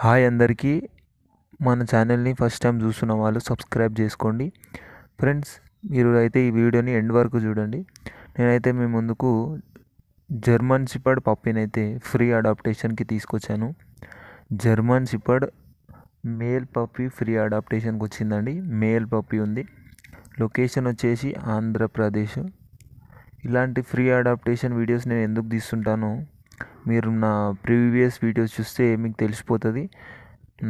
hi అందరికీ మన ఛానల్ని ఫస్ట్ టైం చూస్తున్న వాళ్ళు సబ్స్క్రైబ్ చేసుకోండి ఫ్రెండ్స్ మీరు అయితే ఈ వీడియోని ఎండ్ వరకు చూడండి నేనైతే మీ ముందుకు జర్మన్ సిపర్డ్ పప్పీని అయితే ఫ్రీ అడాప్టేషన్కి తీసుకొచ్చాను German shepherd male puppy free అడాప్టేషన్కి వచ్చిందండి మేల్ పప్పీ ఉంది లొకేషన్ వచ్చేసి ఆంధ్రప్రదేశ్ ఇలాంటి ఫ్రీ అడాప్టేషన్ వీడియోస్ నేను ఎందుకు తీస్తుంటానో మీరు నా ప్రీవియస్ వీడియోస్ చూస్తే మీకు తెలిసిపోతుంది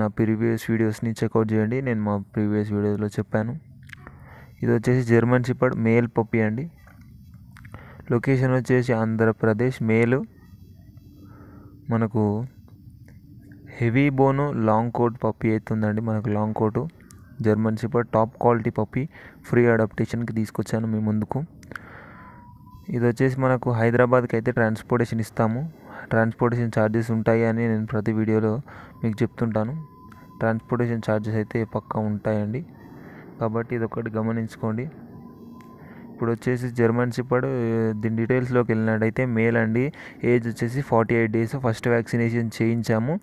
నా ప్రీవియస్ వీడియోస్ని చెక్అవుట్ చేయండి నేను మా ప్రీవియస్ వీడియోస్లో చెప్పాను ఇది వచ్చేసి జర్మన్ షిపర్డ్ మేల్ పప్పి అండి లొకేషన్ వచ్చేసి ఆంధ్రప్రదేశ్ మేలు మనకు హెవీ బోను లాంగ్ కోట్ పప్పి అవుతుందండి మనకు long coat German shepherd top quality puppy free అడాప్టేషన్కి తీసుకొచ్చాను మీ ముందుకు ఇది వచ్చేసి మనకు హైదరాబాద్కి అయితే ట్రాన్స్పోర్టేషన్ ఇస్తాము ట్రాన్స్పోర్టేషన్ ఛార్జెస్ ఉంటాయి అని నేను ప్రతి వీడియోలో మీకు చెప్తుంటాను ట్రాన్స్పోర్టేషన్ ఛార్జెస్ అయితే పక్కా ఉంటాయండి కాబట్టి ఇది ఒకటి గమనించుకోండి ఇప్పుడు వచ్చేసి జర్మన్ ఇప్పుడు దీని డీటెయిల్స్లోకి వెళ్ళినట్టయితే మేల్ అండి ఏజ్ వచ్చేసి forty eight days first vaccination చేయించాము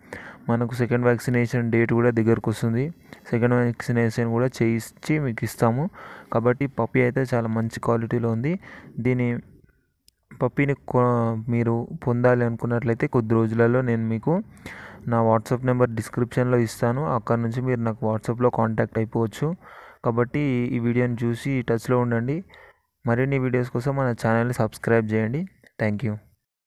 మనకు సెకండ్ వ్యాక్సినేషన్ డేట్ కూడా దగ్గరకు వస్తుంది సెకండ్ వ్యాక్సినేషన్ కూడా చేయించి మీకు ఇస్తాము కాబట్టి పప్పి అయితే చాలా మంచి క్వాలిటీలో ఉంది దీని పప్పీని మీరు పొందాలి అనుకున్నట్లయితే కొద్ది రోజులలో నేను మీకు నా వాట్సాప్ నెంబర్ డిస్క్రిప్షన్లో ఇస్తాను అక్కడ నుంచి మీరు నాకు వాట్సాప్లో కాంటాక్ట్ అయిపోవచ్చు కాబట్టి ఈ వీడియోని చూసి టచ్లో ఉండండి మరిన్ని వీడియోస్ కోసం మన ఛానల్ని సబ్స్క్రైబ్ చేయండి థ్యాంక్ యూ